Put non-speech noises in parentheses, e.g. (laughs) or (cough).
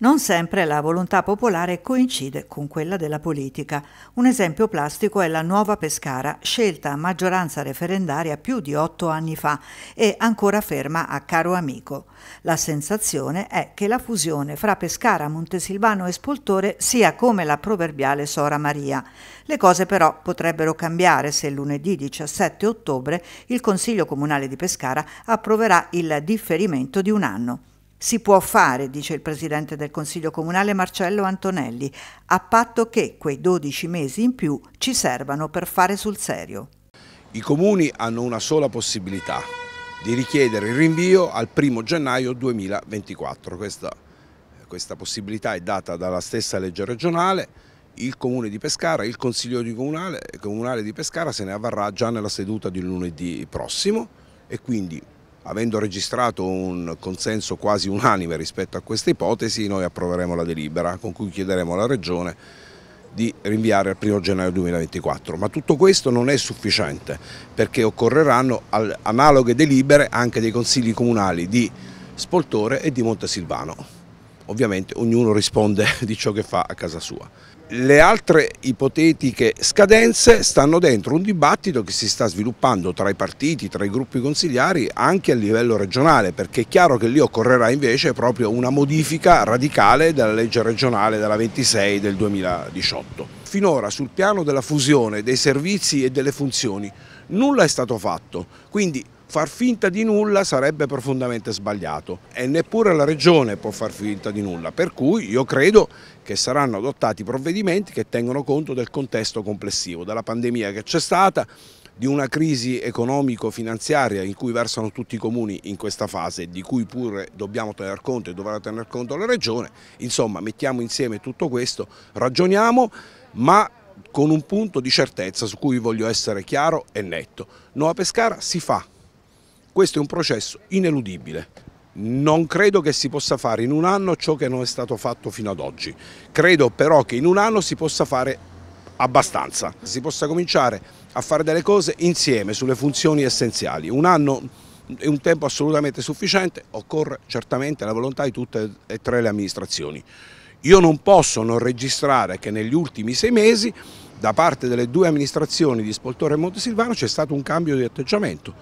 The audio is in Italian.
Non sempre la volontà popolare coincide con quella della politica. Un esempio plastico è la nuova Pescara, scelta a maggioranza referendaria più di otto anni fa e ancora ferma a caro amico. La sensazione è che la fusione fra Pescara, Montesilvano e Spoltore sia come la proverbiale Sora Maria. Le cose però potrebbero cambiare se lunedì 17 ottobre il Consiglio Comunale di Pescara approverà il differimento di un anno. Si può fare, dice il presidente del Consiglio Comunale Marcello Antonelli, a patto che quei 12 mesi in più ci servano per fare sul serio. I comuni hanno una sola possibilità, di richiedere il rinvio al 1 gennaio 2024. Questa, questa possibilità è data dalla stessa legge regionale, il comune di Pescara, il consiglio di comunale, comunale di Pescara se ne avvarrà già nella seduta di lunedì prossimo e quindi avendo registrato un consenso quasi unanime rispetto a questa ipotesi, noi approveremo la delibera con cui chiederemo alla Regione di rinviare al 1 gennaio 2024, ma tutto questo non è sufficiente perché occorreranno analoghe delibere anche dei consigli comunali di Spoltore e di Montesilvano ovviamente ognuno risponde (laughs) di ciò che fa a casa sua. Le altre ipotetiche scadenze stanno dentro un dibattito che si sta sviluppando tra i partiti, tra i gruppi consigliari anche a livello regionale perché è chiaro che lì occorrerà invece proprio una modifica radicale della legge regionale della 26 del 2018. Finora sul piano della fusione dei servizi e delle funzioni nulla è stato fatto, quindi Far finta di nulla sarebbe profondamente sbagliato e neppure la Regione può far finta di nulla, per cui io credo che saranno adottati provvedimenti che tengono conto del contesto complessivo, della pandemia che c'è stata, di una crisi economico-finanziaria in cui versano tutti i comuni in questa fase, di cui pure dobbiamo tener conto e dovrà tener conto la Regione, insomma mettiamo insieme tutto questo, ragioniamo, ma con un punto di certezza su cui voglio essere chiaro e netto. Nuova Pescara si fa questo è un processo ineludibile. Non credo che si possa fare in un anno ciò che non è stato fatto fino ad oggi. Credo però che in un anno si possa fare abbastanza. Si possa cominciare a fare delle cose insieme sulle funzioni essenziali. Un anno è un tempo assolutamente sufficiente, occorre certamente la volontà di tutte e tre le amministrazioni. Io non posso non registrare che negli ultimi sei mesi da parte delle due amministrazioni di Spoltore e Montesilvano c'è stato un cambio di atteggiamento.